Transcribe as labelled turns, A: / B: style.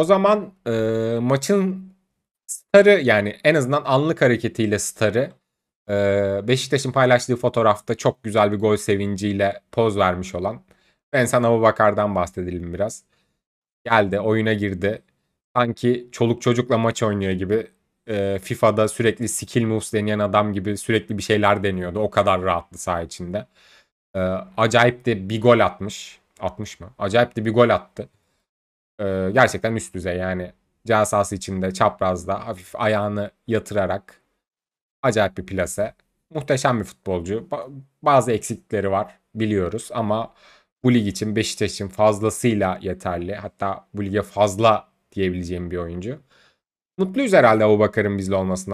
A: O zaman e, maçın starı yani en azından anlık hareketiyle starı e, Beşiktaş'ın paylaştığı fotoğrafta çok güzel bir gol sevinciyle poz vermiş olan Ben sana Abu Bakar'dan bahsedelim biraz. Geldi oyuna girdi. Sanki çoluk çocukla maç oynuyor gibi e, FIFA'da sürekli skill moves deneyen adam gibi sürekli bir şeyler deniyordu. O kadar rahatlı saha içinde. E, acayip de bir gol atmış. atmış mı? Acayip de bir gol attı. Ee, gerçekten üst düzey yani casası içinde çaprazda hafif ayağını yatırarak acayip bir plase. Muhteşem bir futbolcu. Bazı eksikleri var biliyoruz ama bu lig için Beşiktaş için fazlasıyla yeterli. Hatta bu lige fazla diyebileceğim bir oyuncu. Mutluyuz herhalde Abu Bakar'ın bizle olmasına.